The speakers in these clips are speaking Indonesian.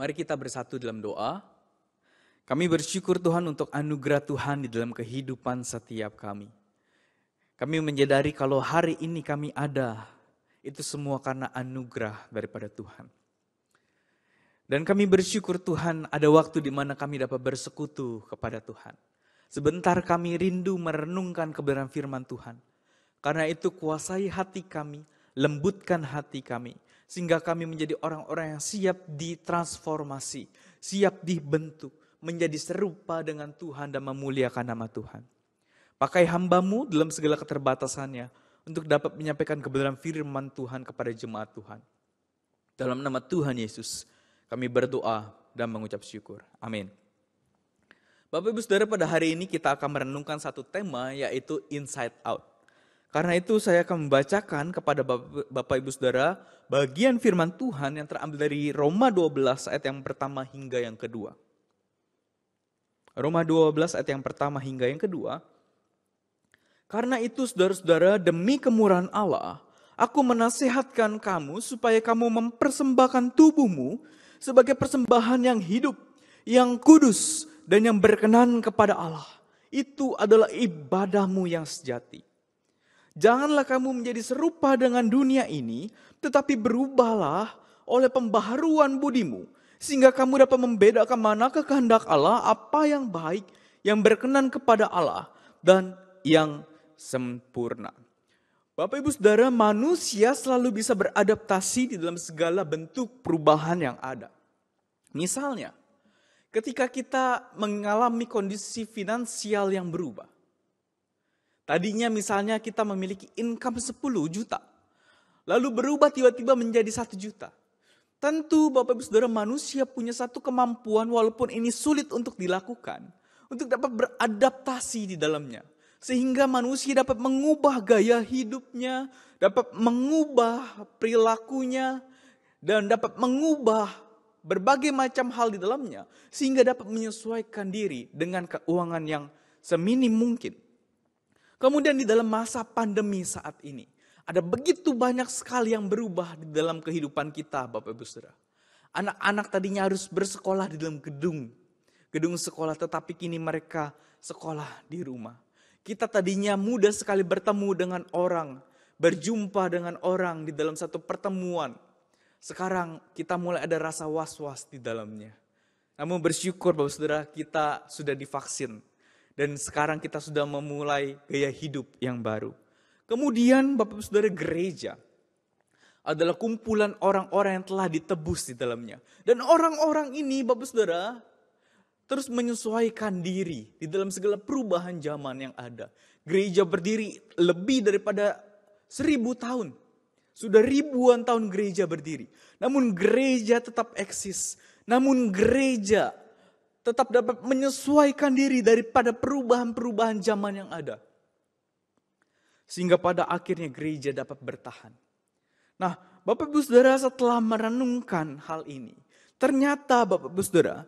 Mari kita bersatu dalam doa. Kami bersyukur Tuhan untuk anugerah Tuhan di dalam kehidupan setiap kami. Kami menyadari kalau hari ini kami ada, itu semua karena anugerah daripada Tuhan. Dan kami bersyukur Tuhan ada waktu di mana kami dapat bersekutu kepada Tuhan. Sebentar kami rindu merenungkan kebenaran firman Tuhan. Karena itu kuasai hati kami, lembutkan hati kami. Sehingga kami menjadi orang-orang yang siap ditransformasi, siap dibentuk, menjadi serupa dengan Tuhan dan memuliakan nama Tuhan. Pakai hambamu dalam segala keterbatasannya untuk dapat menyampaikan kebenaran firman Tuhan kepada jemaat Tuhan. Dalam nama Tuhan Yesus, kami berdoa dan mengucap syukur. Amin. Bapak Ibu Saudara, pada hari ini kita akan merenungkan satu tema yaitu inside out. Karena itu saya akan membacakan kepada Bapak Ibu Saudara bagian firman Tuhan yang terambil dari Roma 12 ayat yang pertama hingga yang kedua. Roma 12 ayat yang pertama hingga yang kedua. Karena itu saudara-saudara demi kemurahan Allah, aku menasihatkan kamu supaya kamu mempersembahkan tubuhmu sebagai persembahan yang hidup, yang kudus, dan yang berkenan kepada Allah. Itu adalah ibadahmu yang sejati. Janganlah kamu menjadi serupa dengan dunia ini, tetapi berubahlah oleh pembaharuan budimu, sehingga kamu dapat membedakan mana kehendak Allah, apa yang baik, yang berkenan kepada Allah, dan yang sempurna. Bapak ibu saudara, manusia selalu bisa beradaptasi di dalam segala bentuk perubahan yang ada. Misalnya, ketika kita mengalami kondisi finansial yang berubah, Tadinya misalnya kita memiliki income 10 juta. Lalu berubah tiba-tiba menjadi satu juta. Tentu Bapak Ibu Saudara manusia punya satu kemampuan walaupun ini sulit untuk dilakukan. Untuk dapat beradaptasi di dalamnya. Sehingga manusia dapat mengubah gaya hidupnya, dapat mengubah perilakunya, dan dapat mengubah berbagai macam hal di dalamnya. Sehingga dapat menyesuaikan diri dengan keuangan yang seminim mungkin. Kemudian di dalam masa pandemi saat ini, ada begitu banyak sekali yang berubah di dalam kehidupan kita Bapak Ibu Saudara. Anak-anak tadinya harus bersekolah di dalam gedung, gedung sekolah tetapi kini mereka sekolah di rumah. Kita tadinya mudah sekali bertemu dengan orang, berjumpa dengan orang di dalam satu pertemuan. Sekarang kita mulai ada rasa was-was di dalamnya. Namun bersyukur Bapak Saudara kita sudah divaksin. Dan sekarang kita sudah memulai gaya hidup yang baru. Kemudian Bapak Saudara gereja adalah kumpulan orang-orang yang telah ditebus di dalamnya. Dan orang-orang ini Bapak Saudara terus menyesuaikan diri di dalam segala perubahan zaman yang ada. Gereja berdiri lebih daripada seribu tahun. Sudah ribuan tahun gereja berdiri. Namun gereja tetap eksis. Namun gereja tetap dapat menyesuaikan diri daripada perubahan-perubahan zaman yang ada. Sehingga pada akhirnya gereja dapat bertahan. Nah, Bapak Ibu Saudara setelah merenungkan hal ini, ternyata Bapak Ibu Saudara,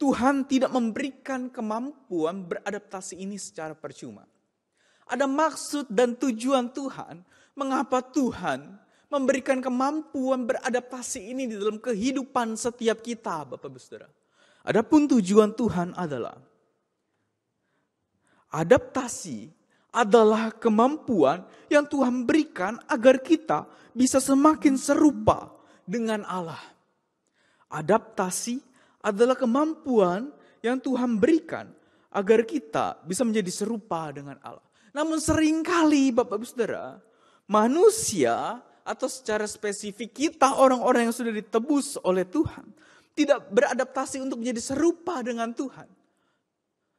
Tuhan tidak memberikan kemampuan beradaptasi ini secara percuma. Ada maksud dan tujuan Tuhan mengapa Tuhan memberikan kemampuan beradaptasi ini di dalam kehidupan setiap kita, Bapak Ibu Saudara. Adapun tujuan Tuhan adalah adaptasi adalah kemampuan yang Tuhan berikan agar kita bisa semakin serupa dengan Allah. Adaptasi adalah kemampuan yang Tuhan berikan agar kita bisa menjadi serupa dengan Allah. Namun seringkali Bapak Ibu Saudara, manusia atau secara spesifik kita orang-orang yang sudah ditebus oleh Tuhan tidak beradaptasi untuk menjadi serupa dengan Tuhan.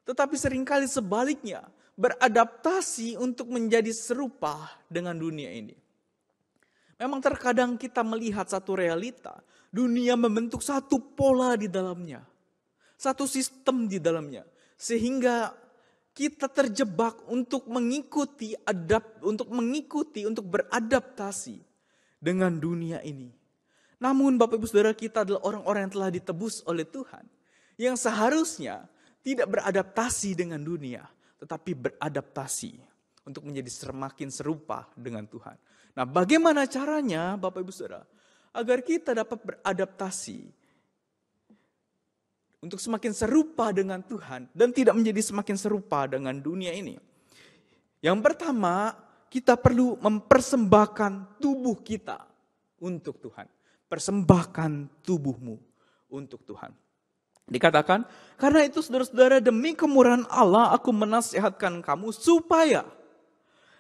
Tetapi seringkali sebaliknya, beradaptasi untuk menjadi serupa dengan dunia ini. Memang terkadang kita melihat satu realita, dunia membentuk satu pola di dalamnya, satu sistem di dalamnya, sehingga kita terjebak untuk mengikuti adapt untuk mengikuti untuk beradaptasi dengan dunia ini. Namun Bapak Ibu Saudara kita adalah orang-orang yang telah ditebus oleh Tuhan. Yang seharusnya tidak beradaptasi dengan dunia, tetapi beradaptasi untuk menjadi semakin serupa dengan Tuhan. Nah bagaimana caranya Bapak Ibu Saudara? Agar kita dapat beradaptasi untuk semakin serupa dengan Tuhan dan tidak menjadi semakin serupa dengan dunia ini. Yang pertama, kita perlu mempersembahkan tubuh kita untuk Tuhan persembahkan tubuhmu untuk Tuhan. Dikatakan, karena itu saudara-saudara demi kemurahan Allah aku menasihatkan kamu supaya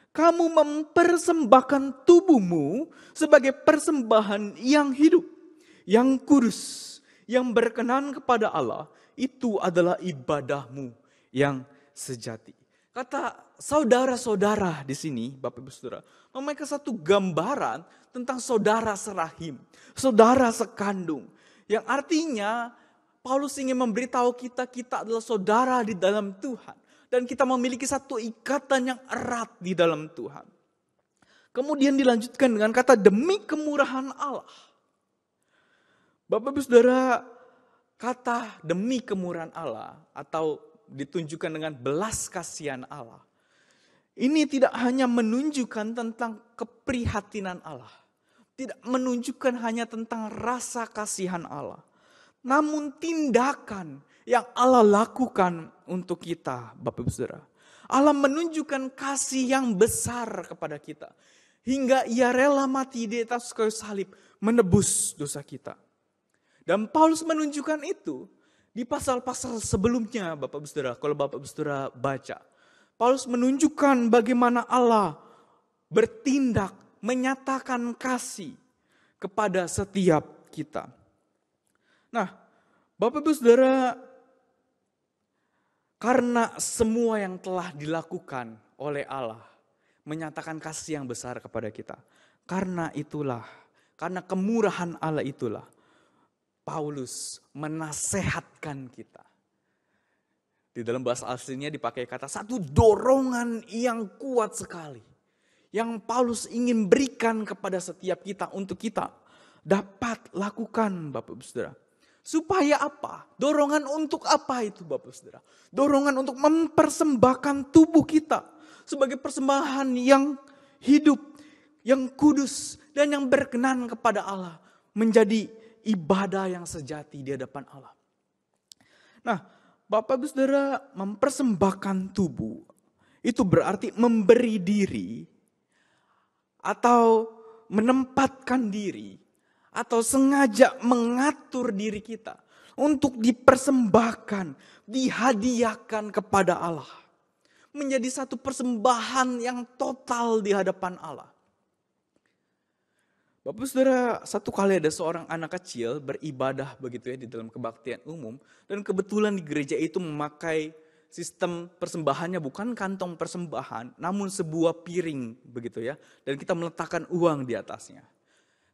kamu mempersembahkan tubuhmu sebagai persembahan yang hidup, yang kudus, yang berkenan kepada Allah. Itu adalah ibadahmu yang sejati. Kata saudara-saudara di sini, Bapak Ibu Saudara, memainkan satu gambaran tentang saudara serahim, saudara sekandung. Yang artinya Paulus ingin memberitahu kita, kita adalah saudara di dalam Tuhan. Dan kita memiliki satu ikatan yang erat di dalam Tuhan. Kemudian dilanjutkan dengan kata demi kemurahan Allah. Bapak Ibu Saudara, kata demi kemurahan Allah atau ditunjukkan dengan belas kasihan Allah. Ini tidak hanya menunjukkan tentang keprihatinan Allah. Tidak menunjukkan hanya tentang rasa kasihan Allah. Namun tindakan yang Allah lakukan untuk kita Bapak Ibu Saudara. Allah menunjukkan kasih yang besar kepada kita. Hingga ia rela mati di atas kayu salib menebus dosa kita. Dan Paulus menunjukkan itu di pasal-pasal sebelumnya Bapak Ibu kalau Bapak Ibu baca, Paulus menunjukkan bagaimana Allah bertindak menyatakan kasih kepada setiap kita. Nah, Bapak Ibu Saudara, karena semua yang telah dilakukan oleh Allah menyatakan kasih yang besar kepada kita. Karena itulah, karena kemurahan Allah itulah Paulus menasehatkan kita. Di dalam bahasa aslinya dipakai kata satu dorongan yang kuat sekali. Yang Paulus ingin berikan kepada setiap kita untuk kita dapat lakukan Bapak Ibu Saudara. Supaya apa? Dorongan untuk apa itu Bapak Saudara? Dorongan untuk mempersembahkan tubuh kita sebagai persembahan yang hidup, yang kudus dan yang berkenan kepada Allah menjadi ibadah yang sejati di hadapan Allah. Nah, Bapak Ibu Saudara mempersembahkan tubuh itu berarti memberi diri atau menempatkan diri atau sengaja mengatur diri kita untuk dipersembahkan, dihadiahkan kepada Allah. Menjadi satu persembahan yang total di hadapan Allah. Bapak saudara, satu kali ada seorang anak kecil beribadah begitu ya di dalam kebaktian umum. Dan kebetulan di gereja itu memakai sistem persembahannya bukan kantong persembahan, namun sebuah piring begitu ya. Dan kita meletakkan uang di atasnya.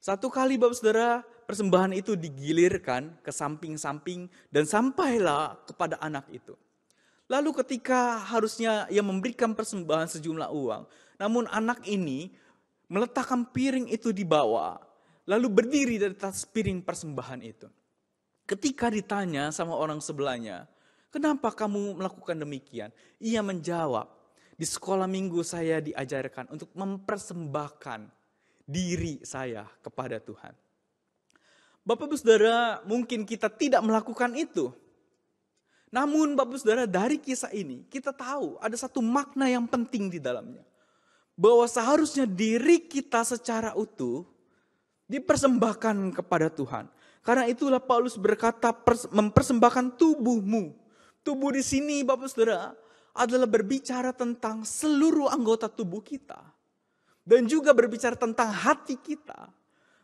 Satu kali Bapak saudara, persembahan itu digilirkan ke samping-samping dan sampailah kepada anak itu. Lalu ketika harusnya ia memberikan persembahan sejumlah uang, namun anak ini meletakkan piring itu di bawah, lalu berdiri dari atas piring persembahan itu. Ketika ditanya sama orang sebelahnya, "Kenapa kamu melakukan demikian?" Ia menjawab, "Di sekolah minggu saya diajarkan untuk mempersembahkan diri saya kepada Tuhan." Bapak Ibu Saudara, mungkin kita tidak melakukan itu. Namun Bapak Ibu Saudara, dari kisah ini kita tahu ada satu makna yang penting di dalamnya bahwa seharusnya diri kita secara utuh dipersembahkan kepada Tuhan. Karena itulah Paulus berkata mempersembahkan tubuhmu. Tubuh di sini Bapak Saudara adalah berbicara tentang seluruh anggota tubuh kita. Dan juga berbicara tentang hati kita.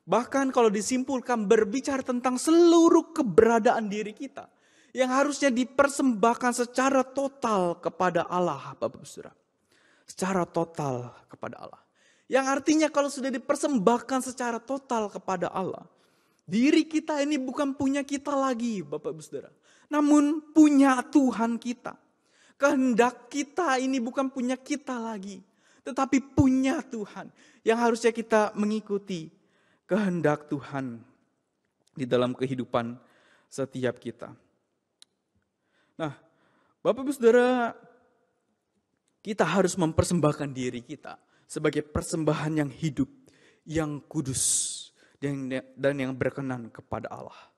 Bahkan kalau disimpulkan berbicara tentang seluruh keberadaan diri kita. Yang harusnya dipersembahkan secara total kepada Allah Bapak Saudara secara total kepada Allah. Yang artinya kalau sudah dipersembahkan secara total kepada Allah, diri kita ini bukan punya kita lagi, Bapak Ibu Saudara, namun punya Tuhan kita. Kehendak kita ini bukan punya kita lagi, tetapi punya Tuhan yang harusnya kita mengikuti kehendak Tuhan di dalam kehidupan setiap kita. Nah, Bapak Ibu Saudara, kita harus mempersembahkan diri kita sebagai persembahan yang hidup, yang kudus, dan yang berkenan kepada Allah.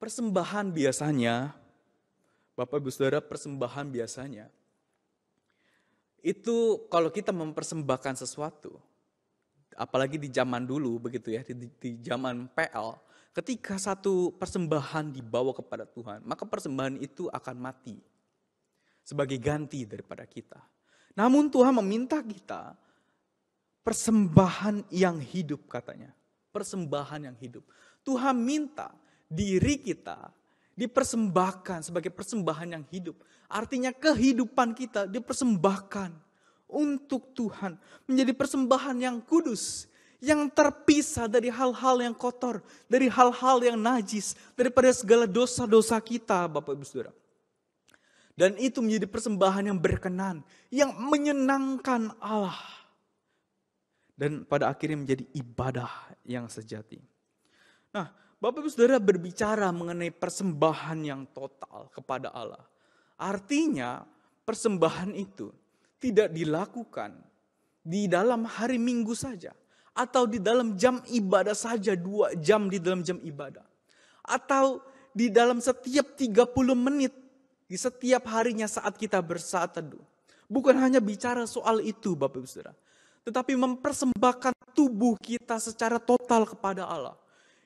Persembahan biasanya, Bapak Ibu Saudara, persembahan biasanya itu kalau kita mempersembahkan sesuatu, apalagi di zaman dulu begitu ya, di, di zaman PL, ketika satu persembahan dibawa kepada Tuhan, maka persembahan itu akan mati sebagai ganti daripada kita. Namun Tuhan meminta kita persembahan yang hidup katanya. Persembahan yang hidup. Tuhan minta diri kita dipersembahkan sebagai persembahan yang hidup. Artinya kehidupan kita dipersembahkan untuk Tuhan. Menjadi persembahan yang kudus, yang terpisah dari hal-hal yang kotor, dari hal-hal yang najis, daripada segala dosa-dosa kita, Bapak Ibu Saudara. Dan itu menjadi persembahan yang berkenan, yang menyenangkan Allah. Dan pada akhirnya menjadi ibadah yang sejati. Nah, Bapak Ibu Saudara berbicara mengenai persembahan yang total kepada Allah. Artinya persembahan itu tidak dilakukan di dalam hari Minggu saja atau di dalam jam ibadah saja dua jam di dalam jam ibadah atau di dalam setiap 30 menit di setiap harinya saat kita bersaat teduh. Bukan hanya bicara soal itu Bapak Ibu Saudara. Tetapi mempersembahkan tubuh kita secara total kepada Allah.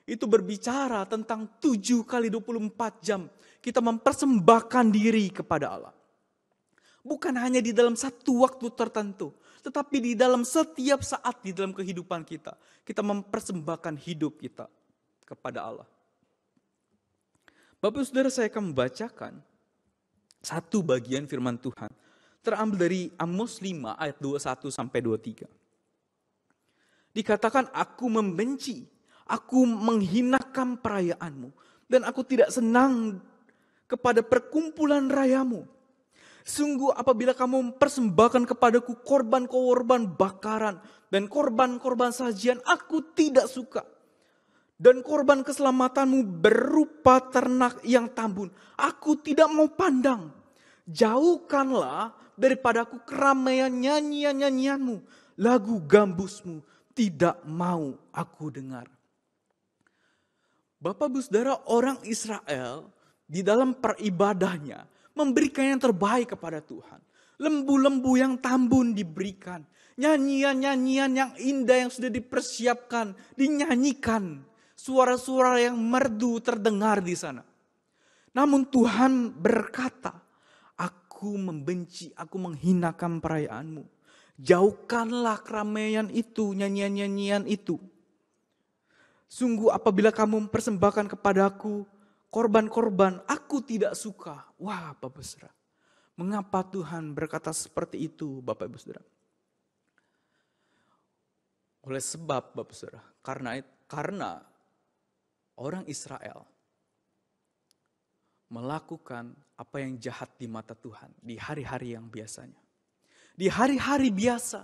Itu berbicara tentang 7 kali 24 jam. Kita mempersembahkan diri kepada Allah. Bukan hanya di dalam satu waktu tertentu. Tetapi di dalam setiap saat di dalam kehidupan kita. Kita mempersembahkan hidup kita kepada Allah. Bapak ibu saudara saya akan membacakan satu bagian firman Tuhan. Terambil dari Amos 5 ayat 21 sampai 23. Dikatakan aku membenci, aku menghinakan perayaanmu. Dan aku tidak senang kepada perkumpulan rayamu. Sungguh apabila kamu mempersembahkan kepadaku korban-korban bakaran dan korban-korban sajian, aku tidak suka dan korban keselamatanmu berupa ternak yang tambun. Aku tidak mau pandang. Jauhkanlah daripadaku keramaian nyanyian-nyanyianmu. Lagu gambusmu tidak mau aku dengar. Bapak Busdara orang Israel di dalam peribadahnya memberikan yang terbaik kepada Tuhan. Lembu-lembu yang tambun diberikan. Nyanyian-nyanyian yang indah yang sudah dipersiapkan, dinyanyikan Suara-suara yang merdu terdengar di sana. Namun Tuhan berkata, aku membenci, aku menghinakan perayaanmu. Jauhkanlah keramaian itu, nyanyian-nyanyian itu. Sungguh apabila kamu mempersembahkan kepadaku korban-korban, aku tidak suka. Wah Bapak Saudara, mengapa Tuhan berkata seperti itu Bapak Ibu Saudara? Oleh sebab Bapak Saudara, karena karena orang Israel melakukan apa yang jahat di mata Tuhan di hari-hari yang biasanya. Di hari-hari biasa,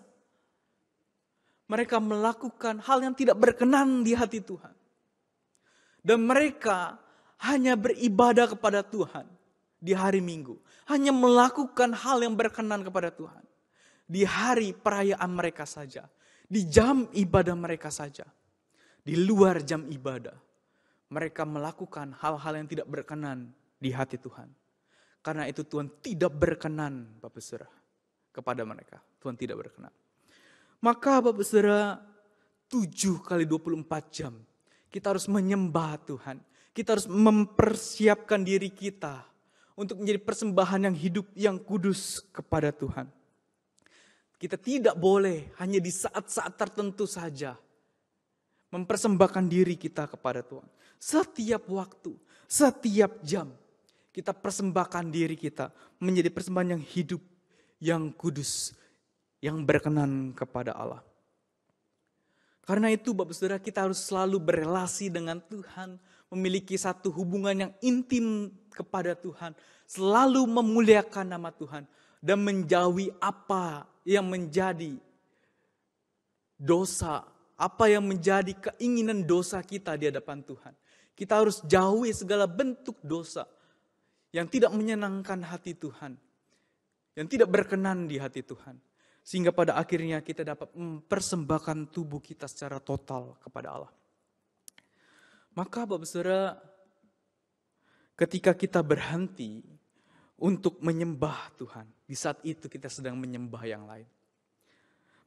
mereka melakukan hal yang tidak berkenan di hati Tuhan, dan mereka hanya beribadah kepada Tuhan di hari Minggu, hanya melakukan hal yang berkenan kepada Tuhan di hari perayaan mereka saja, di jam ibadah mereka saja, di luar jam ibadah mereka melakukan hal-hal yang tidak berkenan di hati Tuhan. Karena itu Tuhan tidak berkenan, Bapak Saudara, kepada mereka. Tuhan tidak berkenan. Maka Bapak Saudara, 7 kali 24 jam, kita harus menyembah Tuhan. Kita harus mempersiapkan diri kita untuk menjadi persembahan yang hidup, yang kudus kepada Tuhan. Kita tidak boleh hanya di saat-saat tertentu saja mempersembahkan diri kita kepada Tuhan. Setiap waktu, setiap jam kita persembahkan diri kita menjadi persembahan yang hidup, yang kudus, yang berkenan kepada Allah. Karena itu Bapak Saudara kita harus selalu berrelasi dengan Tuhan, memiliki satu hubungan yang intim kepada Tuhan, selalu memuliakan nama Tuhan dan menjauhi apa yang menjadi dosa apa yang menjadi keinginan dosa kita di hadapan Tuhan. Kita harus jauhi segala bentuk dosa yang tidak menyenangkan hati Tuhan, yang tidak berkenan di hati Tuhan, sehingga pada akhirnya kita dapat mempersembahkan tubuh kita secara total kepada Allah. Maka, Bapak Saudara, ketika kita berhenti untuk menyembah Tuhan, di saat itu kita sedang menyembah yang lain.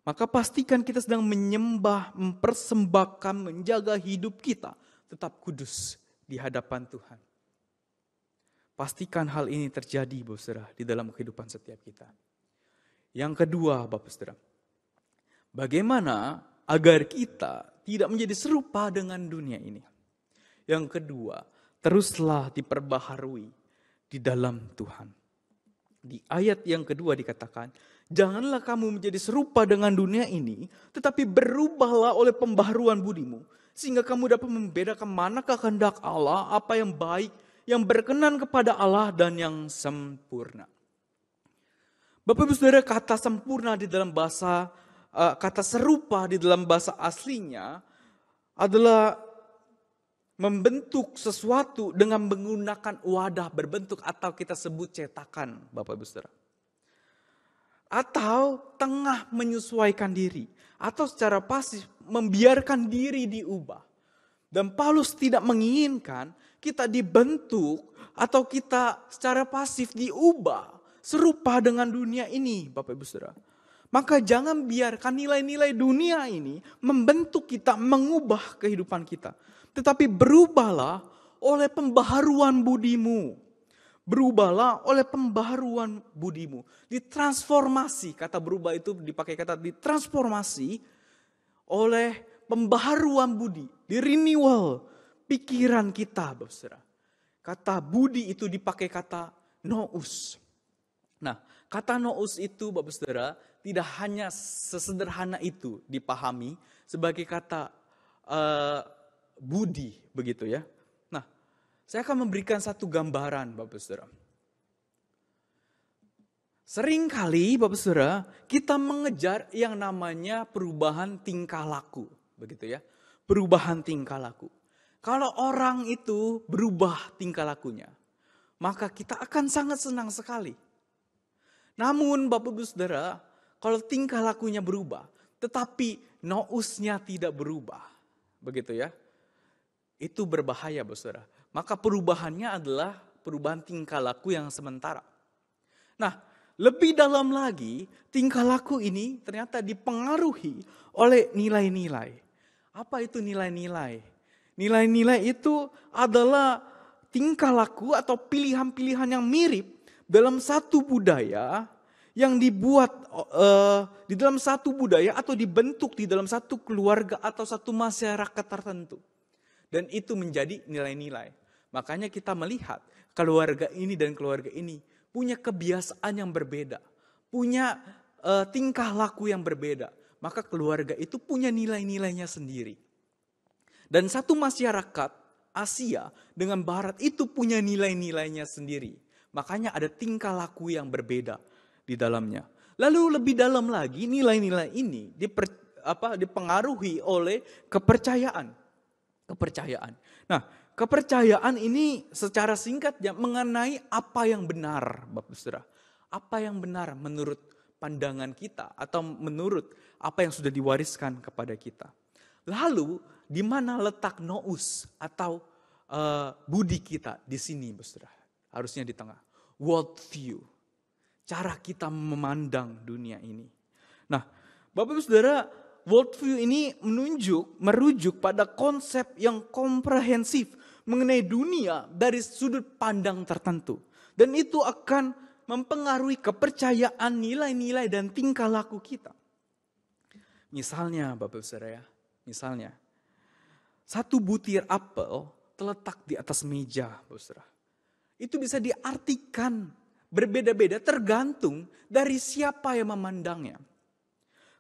Maka pastikan kita sedang menyembah, mempersembahkan, menjaga hidup kita tetap kudus di hadapan Tuhan. Pastikan hal ini terjadi, Bapak Saudara, di dalam kehidupan setiap kita. Yang kedua, Bapak Saudara, bagaimana agar kita tidak menjadi serupa dengan dunia ini? Yang kedua, teruslah diperbaharui di dalam Tuhan. Di ayat yang kedua dikatakan, janganlah kamu menjadi serupa dengan dunia ini, tetapi berubahlah oleh pembaharuan budimu, sehingga kamu dapat membedakan manakah kehendak Allah, apa yang baik, yang berkenan kepada Allah dan yang sempurna. Bapak Ibu Saudara, kata sempurna di dalam bahasa eh, kata serupa di dalam bahasa aslinya adalah membentuk sesuatu dengan menggunakan wadah berbentuk atau kita sebut cetakan, Bapak Ibu Saudara. Atau tengah menyesuaikan diri atau secara pasif membiarkan diri diubah. Dan Paulus tidak menginginkan kita dibentuk atau kita secara pasif diubah serupa dengan dunia ini, Bapak Ibu Saudara. Maka jangan biarkan nilai-nilai dunia ini membentuk kita, mengubah kehidupan kita tetapi berubahlah oleh pembaharuan budimu. Berubahlah oleh pembaharuan budimu. Ditransformasi, kata berubah itu dipakai kata ditransformasi oleh pembaharuan budi. Di renewal pikiran kita, Bapak Saudara. Kata budi itu dipakai kata nous. Nah, kata nous itu Bapak Saudara tidak hanya sesederhana itu dipahami sebagai kata uh, budi begitu ya. Nah, saya akan memberikan satu gambaran Bapak Saudara. Seringkali Bapak Saudara, kita mengejar yang namanya perubahan tingkah laku, begitu ya. Perubahan tingkah laku. Kalau orang itu berubah tingkah lakunya, maka kita akan sangat senang sekali. Namun Bapak Ibu Saudara, kalau tingkah lakunya berubah, tetapi nousnya tidak berubah, begitu ya itu berbahaya Saudara. Maka perubahannya adalah perubahan tingkah laku yang sementara. Nah, lebih dalam lagi, tingkah laku ini ternyata dipengaruhi oleh nilai-nilai. Apa itu nilai-nilai? Nilai-nilai itu adalah tingkah laku atau pilihan-pilihan yang mirip dalam satu budaya yang dibuat uh, di dalam satu budaya atau dibentuk di dalam satu keluarga atau satu masyarakat tertentu. Dan itu menjadi nilai-nilai. Makanya kita melihat keluarga ini dan keluarga ini punya kebiasaan yang berbeda, punya uh, tingkah laku yang berbeda, maka keluarga itu punya nilai-nilainya sendiri. Dan satu masyarakat Asia dengan barat itu punya nilai-nilainya sendiri. Makanya ada tingkah laku yang berbeda di dalamnya. Lalu lebih dalam lagi nilai-nilai ini diper, apa, dipengaruhi oleh kepercayaan Kepercayaan. Nah, kepercayaan ini secara singkat ya, mengenai apa yang benar, Bapak Saudara. Apa yang benar menurut pandangan kita atau menurut apa yang sudah diwariskan kepada kita. Lalu di mana letak nous atau uh, budi kita di sini, Bapak Saudara? Harusnya di tengah. World view. Cara kita memandang dunia ini. Nah, Bapak Ibu Saudara, worldview ini menunjuk, merujuk pada konsep yang komprehensif mengenai dunia dari sudut pandang tertentu. Dan itu akan mempengaruhi kepercayaan nilai-nilai dan tingkah laku kita. Misalnya Bapak Saudara ya, misalnya satu butir apel terletak di atas meja Bapak Saudara. Itu bisa diartikan berbeda-beda tergantung dari siapa yang memandangnya.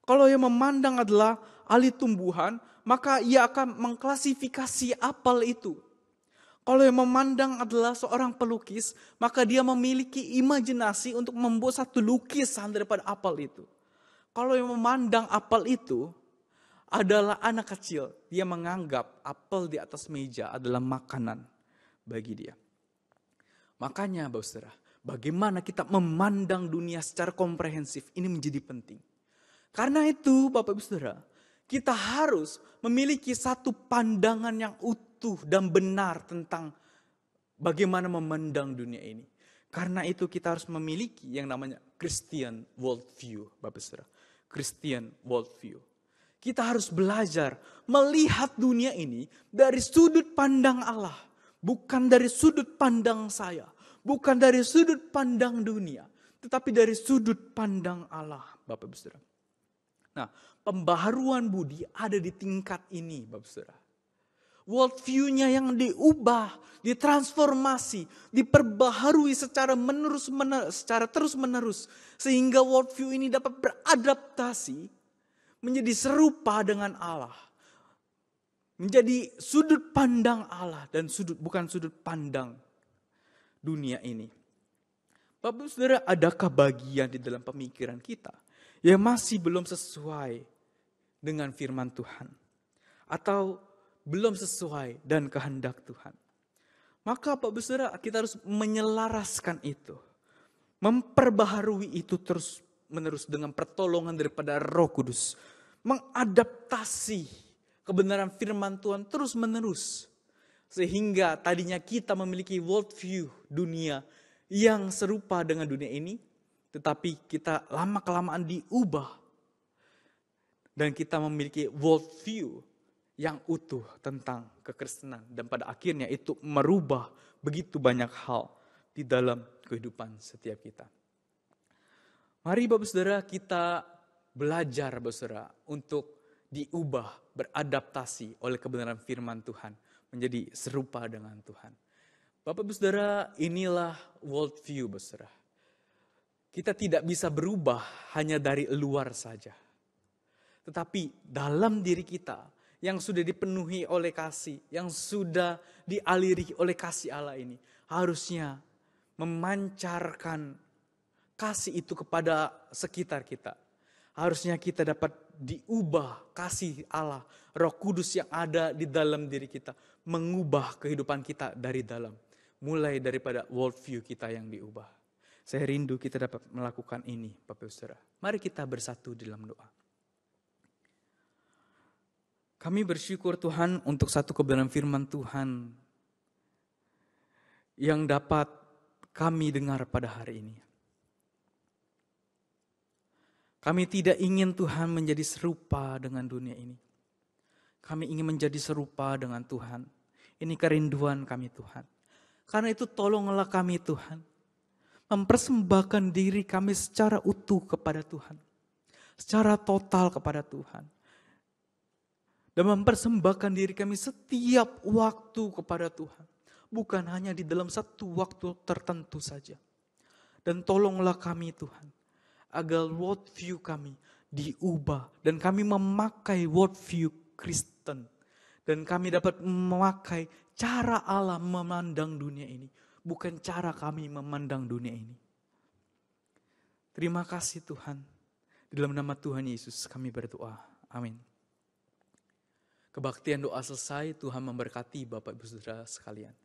Kalau yang memandang adalah ahli tumbuhan, maka ia akan mengklasifikasi apel itu. Kalau yang memandang adalah seorang pelukis, maka dia memiliki imajinasi untuk membuat satu lukisan daripada apel itu. Kalau yang memandang apel itu adalah anak kecil, dia menganggap apel di atas meja adalah makanan bagi dia. Makanya, Bapak Saudara, bagaimana kita memandang dunia secara komprehensif ini menjadi penting. Karena itu Bapak Ibu Saudara, kita harus memiliki satu pandangan yang utuh dan benar tentang bagaimana memandang dunia ini. Karena itu kita harus memiliki yang namanya Christian worldview, Bapak Ibu Saudara. Christian worldview. Kita harus belajar melihat dunia ini dari sudut pandang Allah, bukan dari sudut pandang saya, bukan dari sudut pandang dunia, tetapi dari sudut pandang Allah, Bapak Ibu Saudara. Nah, pembaharuan budi ada di tingkat ini, Bapak Saudara. world view nya yang diubah, ditransformasi, diperbaharui secara menerus menerus, secara terus menerus, sehingga world view ini dapat beradaptasi menjadi serupa dengan Allah, menjadi sudut pandang Allah dan sudut bukan sudut pandang dunia ini. Bapak Saudara, adakah bagian di dalam pemikiran kita yang masih belum sesuai dengan firman Tuhan atau belum sesuai dan kehendak Tuhan. Maka Pak Besara kita harus menyelaraskan itu. Memperbaharui itu terus menerus dengan pertolongan daripada roh kudus. Mengadaptasi kebenaran firman Tuhan terus menerus. Sehingga tadinya kita memiliki world view dunia yang serupa dengan dunia ini tetapi kita lama-kelamaan diubah. Dan kita memiliki world view yang utuh tentang kekristenan. Dan pada akhirnya itu merubah begitu banyak hal di dalam kehidupan setiap kita. Mari Bapak Saudara kita belajar Bapak Saudara untuk diubah, beradaptasi oleh kebenaran firman Tuhan menjadi serupa dengan Tuhan. Bapak Ibu Saudara, inilah world view Bapak Saudara. Kita tidak bisa berubah hanya dari luar saja. Tetapi dalam diri kita yang sudah dipenuhi oleh kasih, yang sudah dialiri oleh kasih Allah ini, harusnya memancarkan kasih itu kepada sekitar kita. Harusnya kita dapat diubah kasih Allah, Roh Kudus yang ada di dalam diri kita, mengubah kehidupan kita dari dalam, mulai daripada worldview kita yang diubah. Saya rindu kita dapat melakukan ini, Bapak Saudara. Mari kita bersatu dalam doa. Kami bersyukur Tuhan untuk satu kebenaran firman Tuhan yang dapat kami dengar pada hari ini. Kami tidak ingin Tuhan menjadi serupa dengan dunia ini. Kami ingin menjadi serupa dengan Tuhan. Ini kerinduan kami Tuhan. Karena itu tolonglah kami Tuhan mempersembahkan diri kami secara utuh kepada Tuhan, secara total kepada Tuhan, dan mempersembahkan diri kami setiap waktu kepada Tuhan, bukan hanya di dalam satu waktu tertentu saja. Dan tolonglah kami, Tuhan, agar worldview kami diubah dan kami memakai worldview Kristen, dan kami dapat memakai cara Allah memandang dunia ini bukan cara kami memandang dunia ini. Terima kasih Tuhan. Di dalam nama Tuhan Yesus kami berdoa. Amin. Kebaktian doa selesai, Tuhan memberkati Bapak Ibu Saudara sekalian.